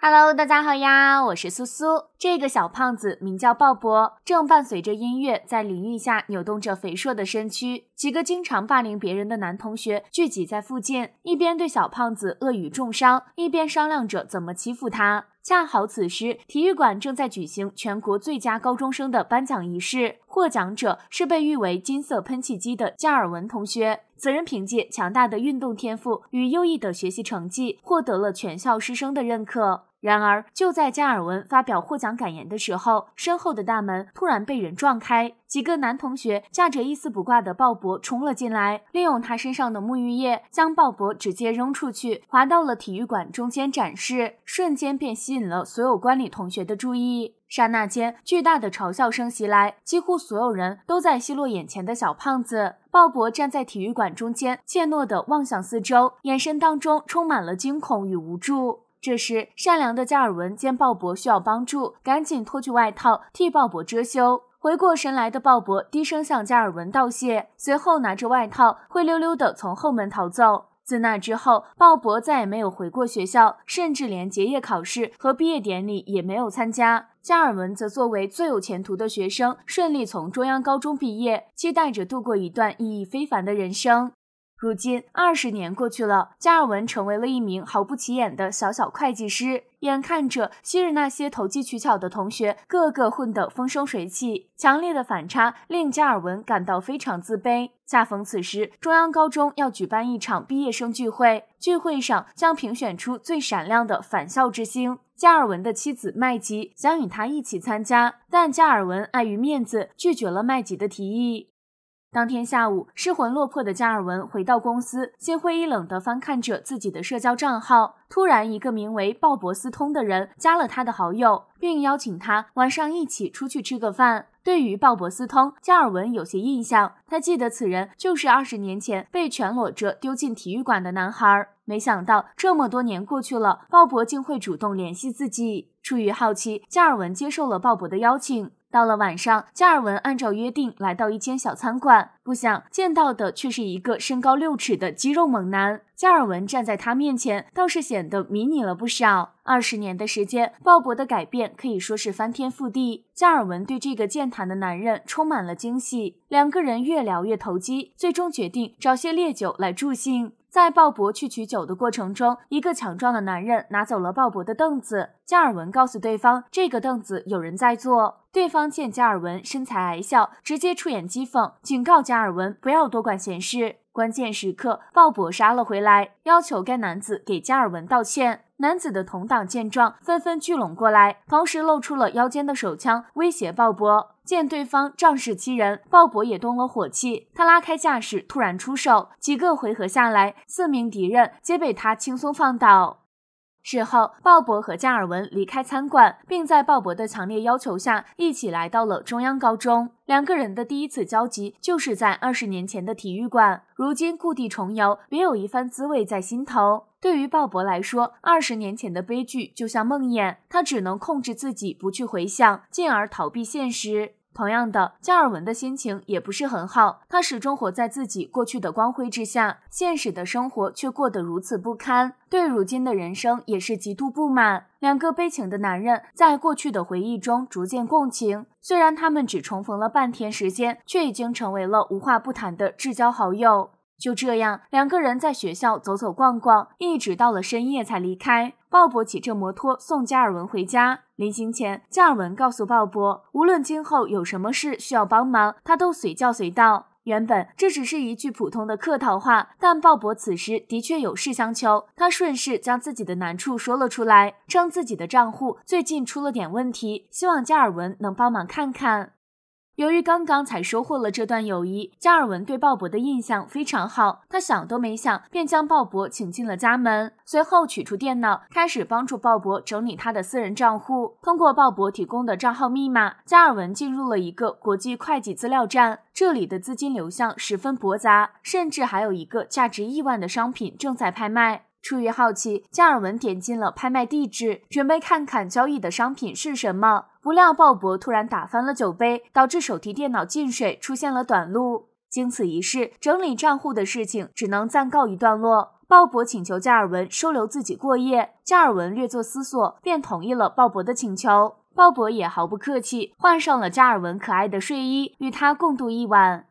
Hello，大家好呀，我是苏苏。这个小胖子名叫鲍勃，正伴随着音乐在淋浴下扭动着肥硕的身躯。几个经常霸凌别人的男同学聚集在附近，一边对小胖子恶语重伤，一边商量着怎么欺负他。恰好此时，体育馆正在举行全国最佳高中生的颁奖仪式，获奖者是被誉为“金色喷气机”的加尔文同学。此人凭借强大的运动天赋与优异的学习成绩，获得了全校师生的认可。然而，就在加尔文发表获奖感言的时候，身后的大门突然被人撞开，几个男同学驾着一丝不挂的鲍勃冲了进来，利用他身上的沐浴液将鲍勃直接扔出去，滑到了体育馆中间展示，瞬间便吸引了所有观礼同学的注意。刹那间，巨大的嘲笑声袭来，几乎所有人都在奚落眼前的小胖子鲍勃。站在体育馆中间，怯懦地望向四周，眼神当中充满了惊恐与无助。这时，善良的加尔文见鲍勃需要帮助，赶紧脱去外套替鲍勃遮羞。回过神来的鲍勃低声向加尔文道谢，随后拿着外套灰溜溜地从后门逃走。自那之后，鲍勃再也没有回过学校，甚至连结业考试和毕业典礼也没有参加。加尔文则作为最有前途的学生，顺利从中央高中毕业，期待着度过一段意义非凡的人生。如今二十年过去了，加尔文成为了一名毫不起眼的小小会计师。眼看着昔日那些投机取巧的同学个个混得风生水起，强烈的反差令加尔文感到非常自卑。恰逢此时，中央高中要举办一场毕业生聚会，聚会上将评选出最闪亮的返校之星。加尔文的妻子麦吉想与他一起参加，但加尔文碍于面子拒绝了麦吉的提议。当天下午，失魂落魄的加尔文回到公司，心灰意冷地翻看着自己的社交账号。突然，一个名为鲍勃斯通的人加了他的好友，并邀请他晚上一起出去吃个饭。对于鲍勃斯通，加尔文有些印象，他记得此人就是二十年前被全裸着丢进体育馆的男孩。没想到这么多年过去了，鲍勃竟会主动联系自己。出于好奇，加尔文接受了鲍勃的邀请。到了晚上，加尔文按照约定来到一间小餐馆，不想见到的却是一个身高六尺的肌肉猛男。加尔文站在他面前，倒是显得迷你了不少。二十年的时间，鲍勃的改变可以说是翻天覆地。加尔文对这个健谈的男人充满了惊喜，两个人越聊越投机，最终决定找些烈酒来助兴。在鲍勃去取酒的过程中，一个强壮的男人拿走了鲍勃的凳子。加尔文告诉对方，这个凳子有人在坐。对方见加尔文身材矮小，直接出言讥讽，警告加尔文不要多管闲事。关键时刻，鲍勃杀了回来，要求该男子给加尔文道歉。男子的同党见状，纷纷聚拢过来，同时露出了腰间的手枪，威胁鲍勃。见对方仗势欺人，鲍勃也动了火气，他拉开架势，突然出手。几个回合下来，四名敌人皆被他轻松放倒。事后，鲍勃和加尔文离开餐馆，并在鲍勃的强烈要求下，一起来到了中央高中。两个人的第一次交集就是在二十年前的体育馆。如今故地重游，别有一番滋味在心头。对于鲍勃来说，二十年前的悲剧就像梦魇，他只能控制自己不去回想，进而逃避现实。同样的，加尔文的心情也不是很好。他始终活在自己过去的光辉之下，现实的生活却过得如此不堪，对如今的人生也是极度不满。两个悲情的男人，在过去的回忆中逐渐共情。虽然他们只重逢了半天时间，却已经成为了无话不谈的至交好友。就这样，两个人在学校走走逛逛，一直到了深夜才离开。鲍勃骑着摩托送加尔文回家。临行前，加尔文告诉鲍勃，无论今后有什么事需要帮忙，他都随叫随到。原本这只是一句普通的客套话，但鲍勃此时的确有事相求，他顺势将自己的难处说了出来，称自己的账户最近出了点问题，希望加尔文能帮忙看看。由于刚刚才收获了这段友谊，加尔文对鲍勃的印象非常好。他想都没想，便将鲍勃请进了家门。随后取出电脑，开始帮助鲍勃整理他的私人账户。通过鲍勃提供的账号密码，加尔文进入了一个国际会计资料站。这里的资金流向十分驳杂，甚至还有一个价值亿万的商品正在拍卖。出于好奇，加尔文点进了拍卖地址，准备看看交易的商品是什么。不料，鲍勃突然打翻了酒杯，导致手提电脑进水，出现了短路。经此一事，整理账户的事情只能暂告一段落。鲍勃请求加尔文收留自己过夜，加尔文略作思索，便同意了鲍勃的请求。鲍勃也毫不客气，换上了加尔文可爱的睡衣，与他共度一晚。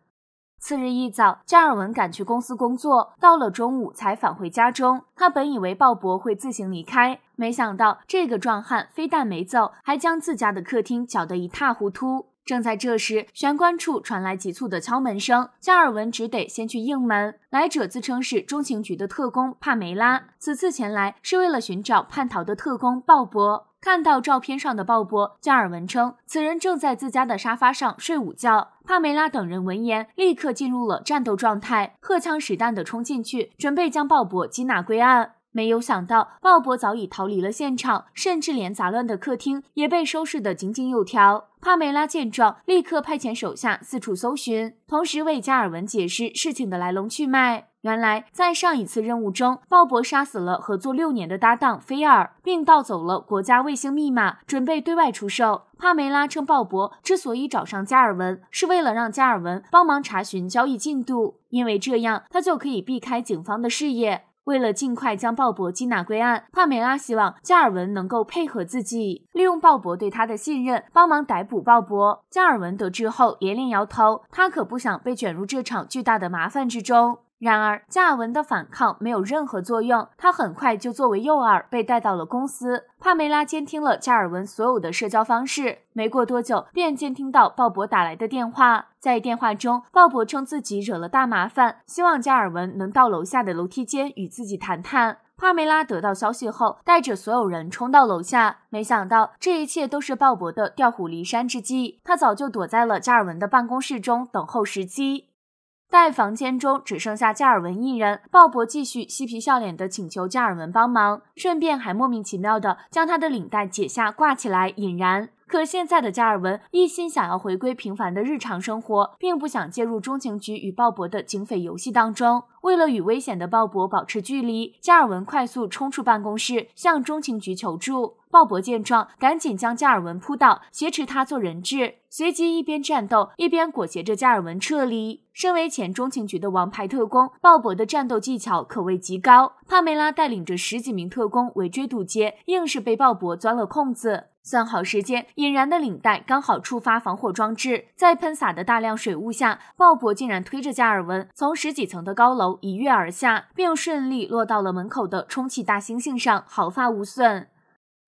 次日一早，加尔文赶去公司工作，到了中午才返回家中。他本以为鲍勃会自行离开，没想到这个壮汉非但没走，还将自家的客厅搅得一塌糊涂。正在这时，玄关处传来急促的敲门声，加尔文只得先去应门。来者自称是中情局的特工帕梅拉，此次前来是为了寻找叛逃的特工鲍勃。看到照片上的鲍勃·加尔文称，此人正在自家的沙发上睡午觉。帕梅拉等人闻言，立刻进入了战斗状态，荷枪实弹地冲进去，准备将鲍勃缉拿归案。没有想到，鲍勃早已逃离了现场，甚至连杂乱的客厅也被收拾得井井有条。帕梅拉见状，立刻派遣手下四处搜寻，同时为加尔文解释事情的来龙去脉。原来，在上一次任务中，鲍勃杀死了合作六年的搭档菲尔，并盗走了国家卫星密码，准备对外出售。帕梅拉称，鲍勃之所以找上加尔文，是为了让加尔文帮忙查询交易进度，因为这样他就可以避开警方的视野。为了尽快将鲍勃缉拿归案，帕梅拉希望加尔文能够配合自己，利用鲍勃对他的信任，帮忙逮捕鲍勃。加尔文得知后连连摇头，他可不想被卷入这场巨大的麻烦之中。然而，加尔文的反抗没有任何作用，他很快就作为诱饵被带到了公司。帕梅拉监听了加尔文所有的社交方式，没过多久便监听到鲍勃打来的电话。在电话中，鲍勃称自己惹了大麻烦，希望加尔文能到楼下的楼梯间与自己谈谈。帕梅拉得到消息后，带着所有人冲到楼下，没想到这一切都是鲍勃的调虎离山之计，他早就躲在了加尔文的办公室中等候时机。在房间中只剩下加尔文一人，鲍勃继续嬉皮笑脸的请求加尔文帮忙，顺便还莫名其妙的将他的领带解下挂起来引燃。可现在的加尔文一心想要回归平凡的日常生活，并不想介入中情局与鲍勃的警匪游戏当中。为了与危险的鲍勃保持距离，加尔文快速冲出办公室，向中情局求助。鲍勃见状，赶紧将加尔文扑倒，挟持他做人质，随即一边战斗，一边裹挟着加尔文撤离。身为前中情局的王牌特工，鲍勃的战斗技巧可谓极高。帕梅拉带领着十几名特工围追堵截，硬是被鲍勃钻了空子。算好时间，引燃的领带刚好触发防火装置，在喷洒的大量水雾下，鲍勃竟然推着加尔文从十几层的高楼一跃而下，并顺利落到了门口的充气大猩猩上，毫发无损。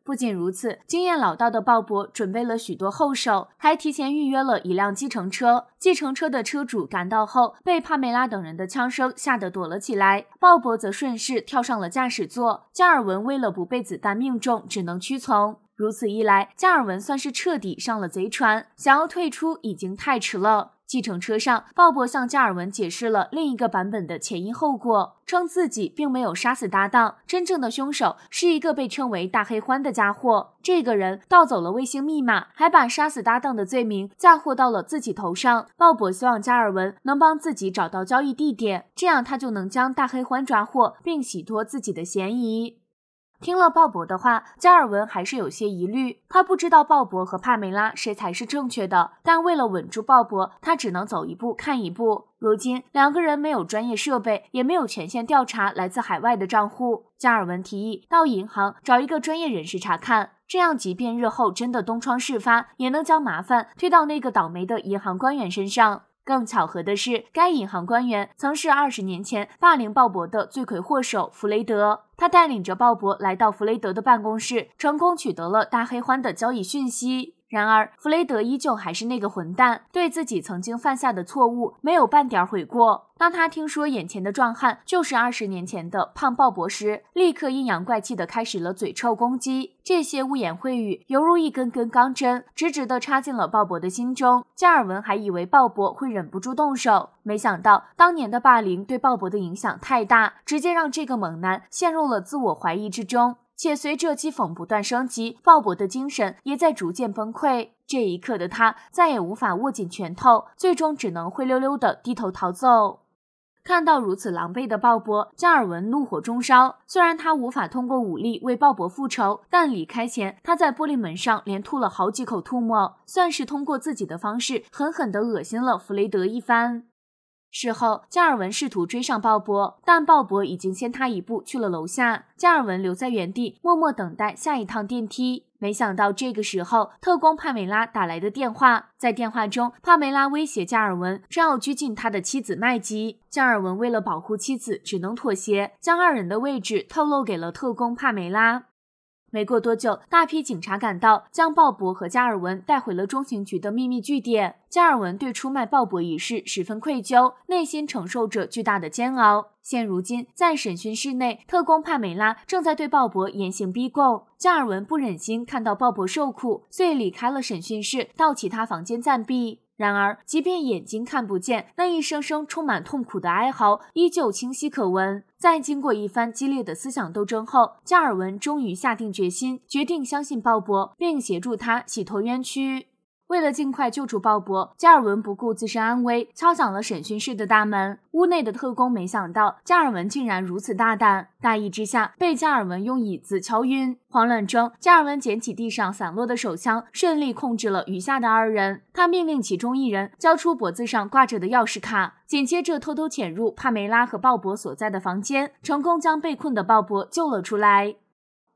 不仅如此，经验老道的鲍勃准备了许多后手，还提前预约了一辆计程车。计程车的车主赶到后，被帕梅拉等人的枪声吓得躲了起来。鲍勃则顺势跳上了驾驶座。加尔文为了不被子弹命中，只能屈从。如此一来，加尔文算是彻底上了贼船，想要退出已经太迟了。计程车上，鲍勃向加尔文解释了另一个版本的前因后果，称自己并没有杀死搭档，真正的凶手是一个被称为“大黑獾”的家伙。这个人盗走了卫星密码，还把杀死搭档的罪名嫁祸到了自己头上。鲍勃希望加尔文能帮自己找到交易地点，这样他就能将大黑獾抓获并洗脱自己的嫌疑。听了鲍勃的话，加尔文还是有些疑虑。他不知道鲍勃和帕梅拉谁才是正确的，但为了稳住鲍勃，他只能走一步看一步。如今两个人没有专业设备，也没有权限调查来自海外的账户。加尔文提议到银行找一个专业人士查看，这样即便日后真的东窗事发，也能将麻烦推到那个倒霉的银行官员身上。更巧合的是，该银行官员曾是二十年前霸凌鲍勃的罪魁祸首弗雷德。他带领着鲍勃来到弗雷德的办公室，成功取得了大黑獾的交易讯息。然而，弗雷德依旧还是那个混蛋，对自己曾经犯下的错误没有半点悔过。当他听说眼前的壮汉就是二十年前的胖鲍勃时，立刻阴阳怪气的开始了嘴臭攻击。这些污言秽语犹如一根根钢针，直直的插进了鲍勃的心中。加尔文还以为鲍勃会忍不住动手，没想到当年的霸凌对鲍勃的影响太大，直接让这个猛男陷入了自我怀疑之中。且随着讥讽不断升级，鲍勃的精神也在逐渐崩溃。这一刻的他再也无法握紧拳头，最终只能灰溜溜地低头逃走。看到如此狼狈的鲍勃，加尔文怒火中烧。虽然他无法通过武力为鲍勃复仇，但离开前，他在玻璃门上连吐了好几口吐沫，算是通过自己的方式狠狠地恶心了弗雷德一番。事后，加尔文试图追上鲍勃，但鲍勃已经先他一步去了楼下。加尔文留在原地，默默等待下一趟电梯。没想到这个时候，特工帕梅拉打来的电话，在电话中，帕梅拉威胁加尔文，正要拘禁他的妻子麦吉。加尔文为了保护妻子，只能妥协，将二人的位置透露给了特工帕梅拉。没过多久，大批警察赶到，将鲍勃和加尔文带回了中情局的秘密据点。加尔文对出卖鲍勃一事十分愧疚，内心承受着巨大的煎熬。现如今，在审讯室内，特工帕梅拉正在对鲍勃严刑逼供。加尔文不忍心看到鲍勃受苦，遂离开了审讯室，到其他房间暂避。然而，即便眼睛看不见，那一声声充满痛苦的哀嚎依旧清晰可闻。在经过一番激烈的思想斗争后，加尔文终于下定决心，决定相信鲍勃，并协助他洗脱冤屈。为了尽快救出鲍勃，加尔文不顾自身安危，敲响了审讯室的大门。屋内的特工没想到加尔文竟然如此大胆，大意之下被加尔文用椅子敲晕。慌乱中，加尔文捡起地上散落的手枪，顺利控制了余下的二人。他命令其中一人交出脖子上挂着的钥匙卡，紧接着偷偷潜入帕梅拉和鲍勃所在的房间，成功将被困的鲍勃救了出来。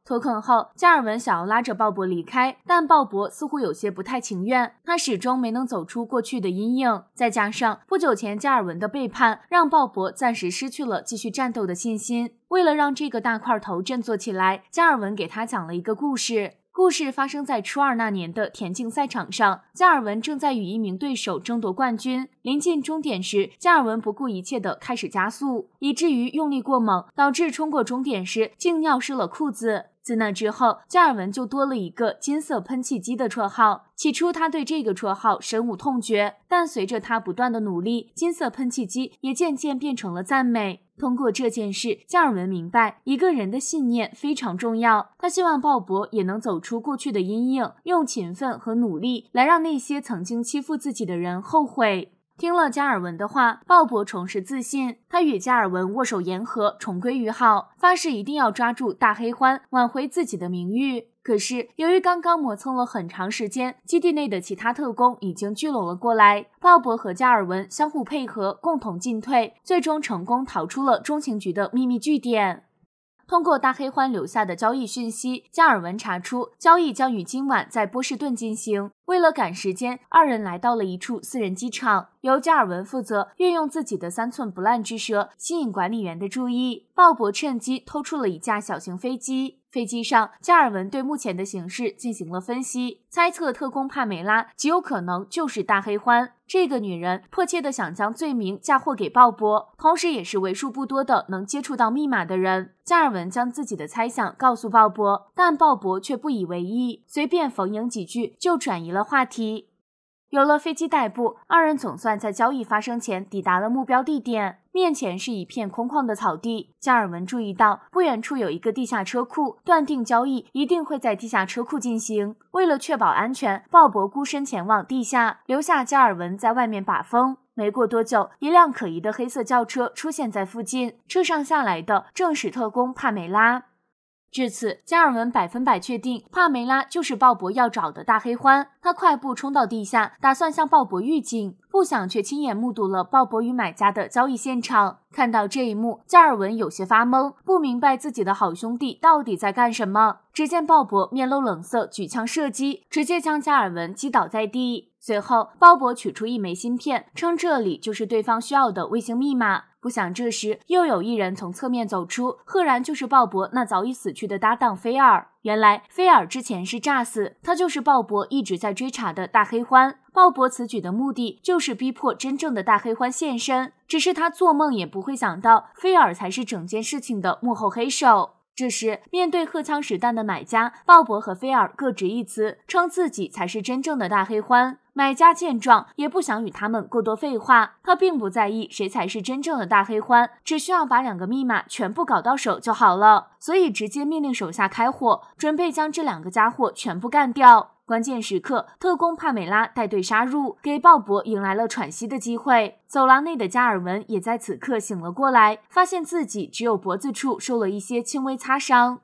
脱困后，加尔文想要拉着鲍勃离开，但鲍勃似乎有些不太情愿。他始终没能走出过去的阴影，再加上不久前加尔文的背叛，让鲍勃暂时失去了继续战斗的信心。为了让这个大块头振作起来，加尔文给他讲了一个故事。故事发生在初二那年的田径赛场上，加尔文正在与一名对手争夺冠军。临近终点时，加尔文不顾一切地开始加速，以至于用力过猛，导致冲过终点时竟尿湿了裤子。自那之后，加尔文就多了一个“金色喷气机”的绰号。起初，他对这个绰号深恶痛绝，但随着他不断的努力，金色喷气机也渐渐变成了赞美。通过这件事，加尔文明白，一个人的信念非常重要。他希望鲍勃也能走出过去的阴影，用勤奋和努力来让那些曾经欺负自己的人后悔。听了加尔文的话，鲍勃重拾自信。他与加尔文握手言和，重归于好，发誓一定要抓住大黑獾，挽回自己的名誉。可是，由于刚刚磨蹭了很长时间，基地内的其他特工已经聚拢了过来。鲍勃和加尔文相互配合，共同进退，最终成功逃出了中情局的秘密据点。通过大黑獾留下的交易讯息，加尔文查出交易将于今晚在波士顿进行。为了赶时间，二人来到了一处私人机场。由加尔文负责运用自己的三寸不烂之舌吸引管理员的注意，鲍勃趁机偷出了一架小型飞机。飞机上，加尔文对目前的形势进行了分析，猜测特工帕梅拉极有可能就是大黑欢。这个女人迫切的想将罪名嫁祸给鲍勃，同时也是为数不多的能接触到密码的人。加尔文将自己的猜想告诉鲍勃，但鲍勃却不以为意，随便逢迎几句就转移。了话题，有了飞机代步，二人总算在交易发生前抵达了目标地点。面前是一片空旷的草地，加尔文注意到不远处有一个地下车库，断定交易一定会在地下车库进行。为了确保安全，鲍勃孤身前往地下，留下加尔文在外面把风。没过多久，一辆可疑的黑色轿车出现在附近，车上下来的正是特工帕梅拉。至此，加尔文百分百确定帕梅拉就是鲍勃要找的大黑獾。他快步冲到地下，打算向鲍勃预警，不想却亲眼目睹了鲍勃与买家的交易现场。看到这一幕，加尔文有些发懵，不明白自己的好兄弟到底在干什么。只见鲍勃面露冷色，举枪射击，直接将加尔文击倒在地。随后，鲍勃取出一枚芯片，称这里就是对方需要的卫星密码。不想，这时又有一人从侧面走出，赫然就是鲍勃那早已死去的搭档菲尔。原来，菲尔之前是诈死，他就是鲍勃一直在追查的大黑欢。鲍勃此举的目的就是逼迫真正的大黑欢现身。只是他做梦也不会想到，菲尔才是整件事情的幕后黑手。这时，面对荷枪实弹的买家，鲍勃和菲尔各执一词，称自己才是真正的大黑欢。买家见状，也不想与他们过多废话。他并不在意谁才是真正的大黑欢，只需要把两个密码全部搞到手就好了。所以直接命令手下开火，准备将这两个家伙全部干掉。关键时刻，特工帕梅拉带队杀入，给鲍勃迎来了喘息的机会。走廊内的加尔文也在此刻醒了过来，发现自己只有脖子处受了一些轻微擦伤。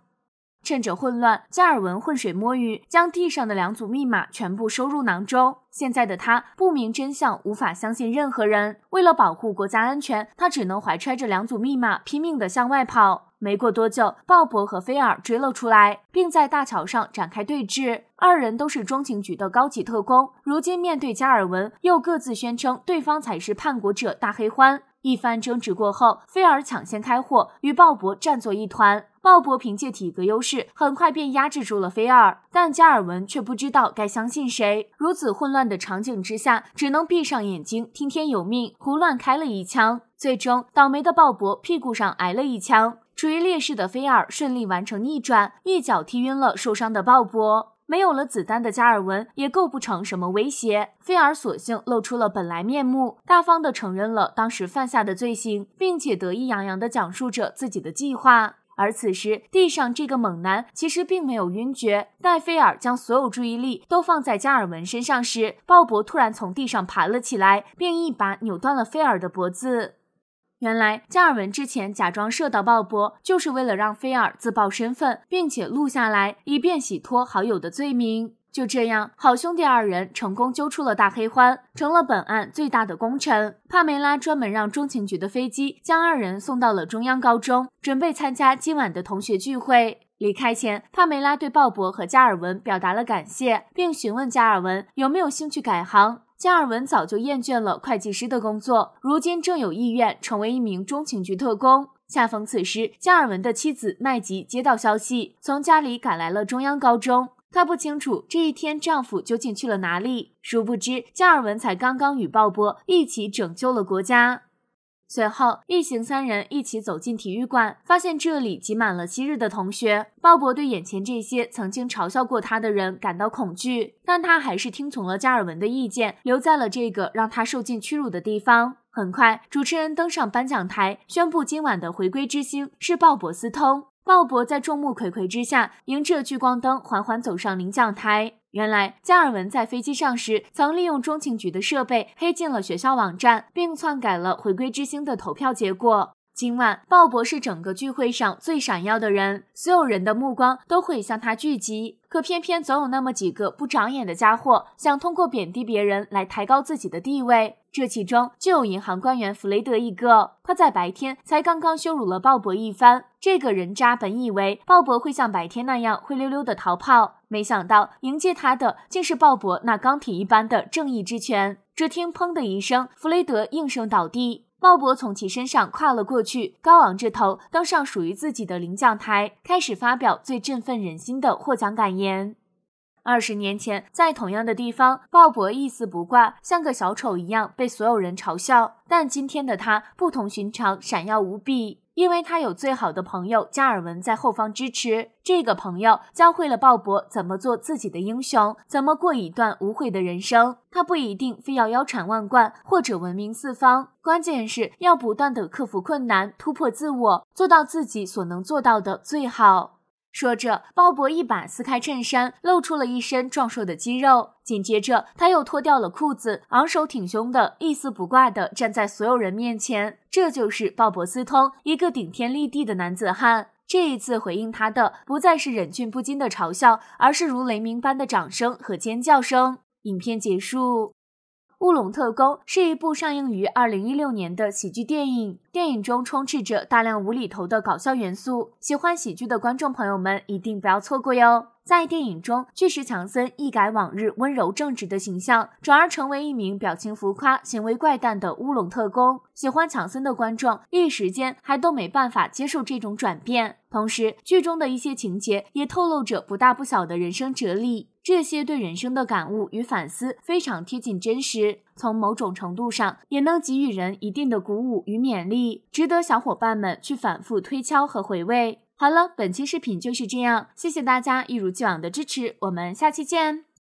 趁着混乱，加尔文浑水摸鱼，将地上的两组密码全部收入囊中。现在的他不明真相，无法相信任何人。为了保护国家安全，他只能怀揣着两组密码，拼命地向外跑。没过多久，鲍勃和菲尔追了出来，并在大桥上展开对峙。二人都是中情局的高级特工，如今面对加尔文，又各自宣称对方才是叛国者大黑欢。一番争执过后，菲尔抢先开火，与鲍勃战作一团。鲍勃凭借体格优势，很快便压制住了菲尔。但加尔文却不知道该相信谁。如此混乱的场景之下，只能闭上眼睛，听天由命，胡乱开了一枪。最终，倒霉的鲍勃屁股上挨了一枪。处于劣势的菲尔顺利完成逆转，一脚踢晕了受伤的鲍勃。没有了子弹的加尔文也构不成什么威胁，菲尔索性露出了本来面目，大方的承认了当时犯下的罪行，并且得意洋洋的讲述着自己的计划。而此时地上这个猛男其实并没有晕厥。待菲尔将所有注意力都放在加尔文身上时，鲍勃突然从地上爬了起来，并一把扭断了菲尔的脖子。原来，加尔文之前假装射到鲍勃，就是为了让菲尔自曝身份，并且录下来，以便洗脱好友的罪名。就这样，好兄弟二人成功揪出了大黑獾，成了本案最大的功臣。帕梅拉专门让中情局的飞机将二人送到了中央高中，准备参加今晚的同学聚会。离开前，帕梅拉对鲍勃和加尔文表达了感谢，并询问加尔文有没有兴趣改行。加尔文早就厌倦了会计师的工作，如今正有意愿成为一名中情局特工。恰逢此时，加尔文的妻子麦吉接到消息，从家里赶来了中央高中。她不清楚这一天丈夫究竟去了哪里。殊不知，加尔文才刚刚与鲍勃一起拯救了国家。随后，一行三人一起走进体育馆，发现这里挤满了昔日的同学。鲍勃对眼前这些曾经嘲笑过他的人感到恐惧，但他还是听从了加尔文的意见，留在了这个让他受尽屈辱的地方。很快，主持人登上颁奖台，宣布今晚的回归之星是鲍勃·斯通。鲍勃在众目睽睽之下，迎着聚光灯，缓缓走上领奖台。原来，加尔文在飞机上时，曾利用中情局的设备黑进了学校网站，并篡改了《回归之星》的投票结果。今晚，鲍勃是整个聚会上最闪耀的人，所有人的目光都会向他聚集。可偏偏总有那么几个不长眼的家伙，想通过贬低别人来抬高自己的地位。这其中就有银行官员弗雷德一个。他在白天才刚刚羞辱了鲍勃一番，这个人渣本以为鲍勃会像白天那样灰溜溜的逃跑，没想到迎接他的竟是鲍勃那钢铁一般的正义之拳。只听砰的一声，弗雷德应声倒地。鲍勃从其身上跨了过去，高昂着头，登上属于自己的领奖台，开始发表最振奋人心的获奖感言。二十年前，在同样的地方，鲍勃一丝不挂，像个小丑一样被所有人嘲笑；但今天的他不同寻常，闪耀无比。因为他有最好的朋友加尔文在后方支持，这个朋友教会了鲍勃怎么做自己的英雄，怎么过一段无悔的人生。他不一定非要腰缠万贯或者闻名四方，关键是要不断的克服困难，突破自我，做到自己所能做到的最好。说着，鲍勃一把撕开衬衫，露出了一身壮硕的肌肉。紧接着，他又脱掉了裤子，昂首挺胸的、一丝不挂的站在所有人面前。这就是鲍勃斯通，一个顶天立地的男子汉。这一次，回应他的不再是忍俊不禁的嘲笑，而是如雷鸣般的掌声和尖叫声。影片结束。乌龙特工是一部上映于二零一六年的喜剧电影，电影中充斥着大量无厘头的搞笑元素，喜欢喜剧的观众朋友们一定不要错过哟。在电影中，巨石强森一改往日温柔正直的形象，转而成为一名表情浮夸、行为怪诞的乌龙特工。喜欢强森的观众一时间还都没办法接受这种转变，同时剧中的一些情节也透露着不大不小的人生哲理。这些对人生的感悟与反思非常贴近真实，从某种程度上也能给予人一定的鼓舞与勉励，值得小伙伴们去反复推敲和回味。好了，本期视频就是这样，谢谢大家一如既往的支持，我们下期见。